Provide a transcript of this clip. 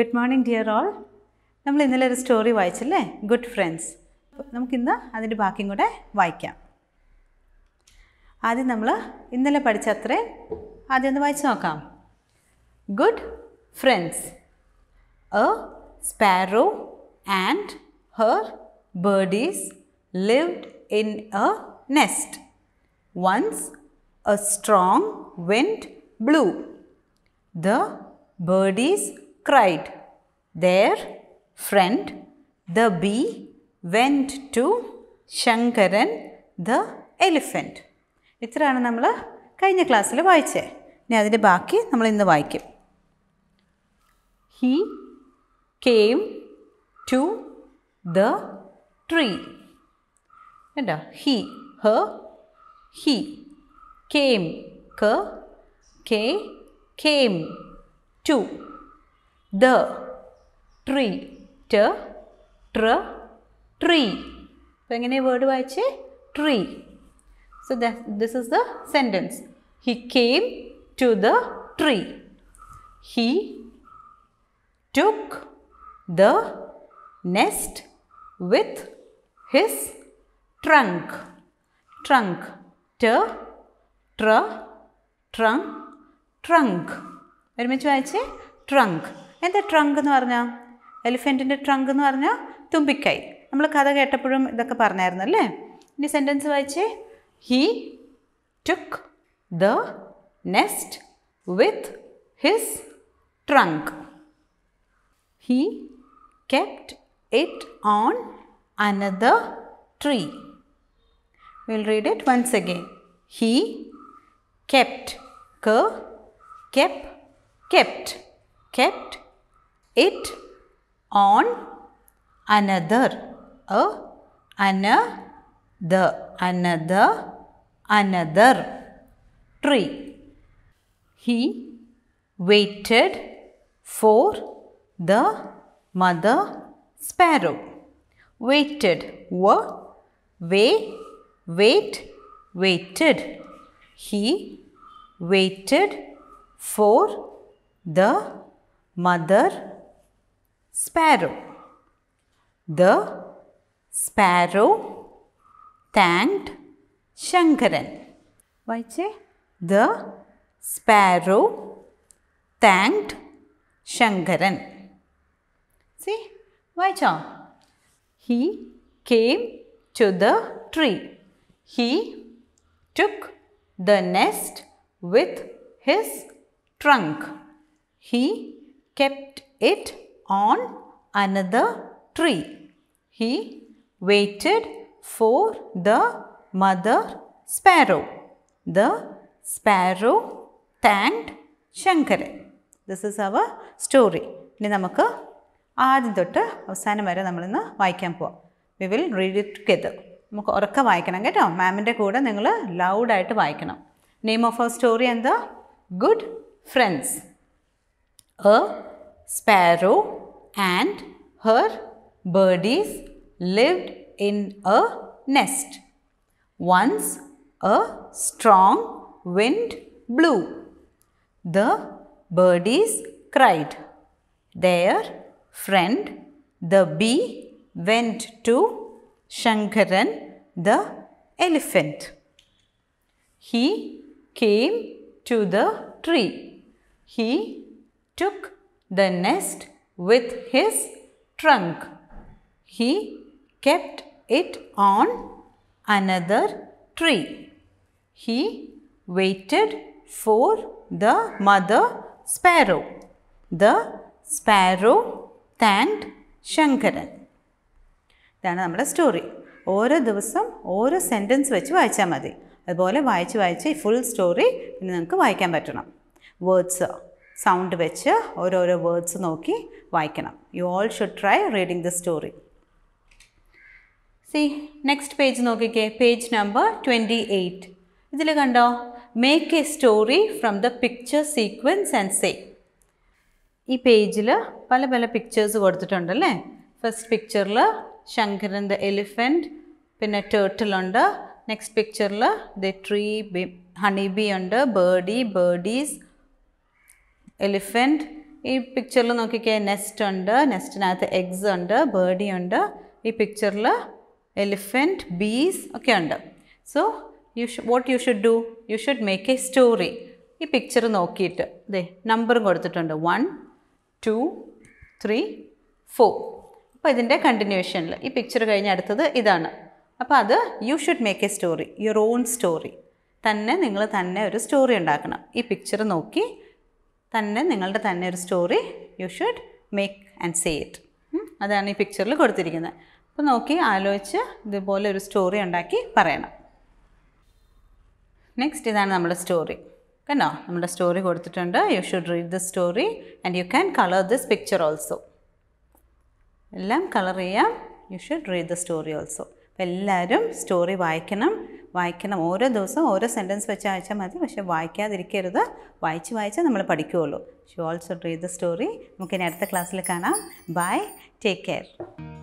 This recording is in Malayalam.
ഗുഡ് മോർണിംഗ് ഡിയർ ഓൾ നമ്മൾ ഇന്നലെ ഒരു സ്റ്റോറി വായിച്ചല്ലേ ഗുഡ് ഫ്രണ്ട്സ് നമുക്കിന്ന് അതിൻ്റെ ബാക്കിയും കൂടെ വായിക്കാം ആദ്യം നമ്മൾ ഇന്നലെ പഠിച്ച അത്രയും ആദ്യം ഒന്ന് വായിച്ചു നോക്കാം good friends a sparrow and her birdies lived in a nest once a strong wind blew the birdies cried. Their friend the bee went to Shankaran the elephant. ഇത്രയാണ് നമ്മൾ കഴിഞ്ഞ ക്ലാസ്സിൽ വായിച്ചത് ഇനി അതിൻ്റെ ബാക്കി നമ്മൾ ഇന്ന് വായിക്കും he came to the tree കേട്ടോ ഹി ഹ ഹി കെയിം ക കെ came to the tree t tr tree so engane word vaiche tree so that this is the sentence he came to the tree he took the nest with his trunk trunk t tr trunk trunk trunk എന്താ ട്രങ്ക് എന്ന് പറഞ്ഞാൽ എലിഫൻറ്റിൻ്റെ ട്രങ്ക് എന്ന് പറഞ്ഞാൽ തുമ്പിക്കൈ നമ്മൾ കഥ കേട്ടപ്പോഴും ഇതൊക്കെ പറഞ്ഞായിരുന്നു അല്ലേ ഇനി സെൻറ്റൻസ് വായിച്ചേ he took the nest with his trunk he kept it on another tree will read it once again he kept kept kept kept it on another a another another another tree he waited for the mother sparrow waited wa wait wait waited he waited for the mother sparrow the sparrow thanked shankaran why che the sparrow thanked shankaran see why cha he came to the tree he took the nest with his trunk he kept it on another tree he waited for the mother sparrow the sparrow thanked Shankaran this is our story ഇനി നമുക്ക് ആദ്യം തൊട്ട് അവസാനം വരെ നമ്മളിന്ന് വായിക്കാൻ പോവാം we will read it together നമുക്ക് ഉറക്കം വായിക്കണം കേട്ടോ മാമിൻ്റെ കൂടെ നിങ്ങൾ ലൗഡായിട്ട് വായിക്കണം നെയിം ഓഫ് അവർ സ്റ്റോറി എന്താ good friends a sparrow and her birdies lived in a nest. Once a strong wind blew. The birdies cried. Their friend the bee went to Shankaran the elephant. He came to the tree. He took the nest with his trunk. He kept it on another tree. He waited for the mother sparrow. The sparrow thanked Shankaran. ഇതാണ് നമ്മുടെ സ്റ്റോറി ഓരോ ദിവസം ഓരോ സെൻറ്റൻസ് വെച്ച് വായിച്ചാൽ മതി അതുപോലെ വായിച്ച് വായിച്ച് ഫുൾ സ്റ്റോറി പിന്നെ നിങ്ങൾക്ക് വായിക്കാൻ പറ്റണം വേർഡ്സ് സൗണ്ട് വെച്ച് ഓരോരോ വേർഡ്സ് നോക്കി വായിക്കണം you all should try reading the story see next page നോക്കിക്കേ പേജ് നമ്പർ ട്വൻറ്റി എയ്റ്റ് ഇതിൽ കണ്ടോ make a story from the picture sequence and say ഈ പേജിൽ പല പല പിക്ചേഴ്സ് കൊടുത്തിട്ടുണ്ടല്ലേ ഫസ്റ്റ് പിക്ചറിൽ ശങ്കരൻ ദ എലിഫൻറ്റ് പിന്നെ ടേർട്ടിലുണ്ട് നെക്സ്റ്റ് പിക്ചറിൽ the tree bee honey bee ഉണ്ട് ബേർഡി ബേർഡീസ് എലിഫൻറ്റ് ഈ പിക്ചറിൽ നോക്കിക്കേ നെസ്റ്റ് ഉണ്ട് നെസ്റ്റിനകത്ത് എഗ്സ് ഉണ്ട് ബേർഡി ഉണ്ട് ഈ പിക്ചറിൽ എലിഫൻറ്റ് ബീസ് ഒക്കെ ഉണ്ട് സോ യു ഷു what you should do you should make a story ഈ പിക്ചർ നോക്കിയിട്ട് ദേ നമ്പറും കൊടുത്തിട്ടുണ്ട് വൺ ടു ത്രീ ഫോർ അപ്പോൾ ഇതിൻ്റെ കണ്ടിന്യൂഷനിൽ ഈ പിക്ചർ കഴിഞ്ഞ് അടുത്തത് ഇതാണ് അപ്പോൾ അത് you should make a story your own story തന്നെ നിങ്ങൾ തന്നെ ഒരു സ്റ്റോറി ഉണ്ടാക്കണം ഈ പിക്ചർ നോക്കി തന്നെ നിങ്ങളുടെ തന്നെ ഒരു story you should make and say it അതാണ് ഈ പിക്ചറിൽ കൊടുത്തിരിക്കുന്നത് അപ്പോൾ നോക്കി ആലോചിച്ച് ഇതുപോലെ ഒരു സ്റ്റോറി ഉണ്ടാക്കി പറയണം നെക്സ്റ്റ് ഇതാണ് നമ്മുടെ സ്റ്റോറി കണ്ടോ നമ്മുടെ സ്റ്റോറി കൊടുത്തിട്ടുണ്ട് you should read this story and you can colour this picture also എല്ലാം കളർ ചെയ്യാം you should read the story also അപ്പോൾ എല്ലാവരും സ്റ്റോറി വായിക്കണം വായിക്കണം ഓരോ ദിവസവും ഓരോ സെൻറ്റൻസ് വെച്ച് അയച്ചാൽ മതി പക്ഷേ വായിക്കാതിരിക്കരുത് വായിച്ച് വായിച്ചാൽ നമ്മൾ പഠിക്കുകയുള്ളൂ ഷു ഓൾസോ റീഡ് ദ സ്റ്റോറി നമുക്കിനി അടുത്ത ക്ലാസ്സിൽ കാണാം ബൈ ടേക്ക് കെയർ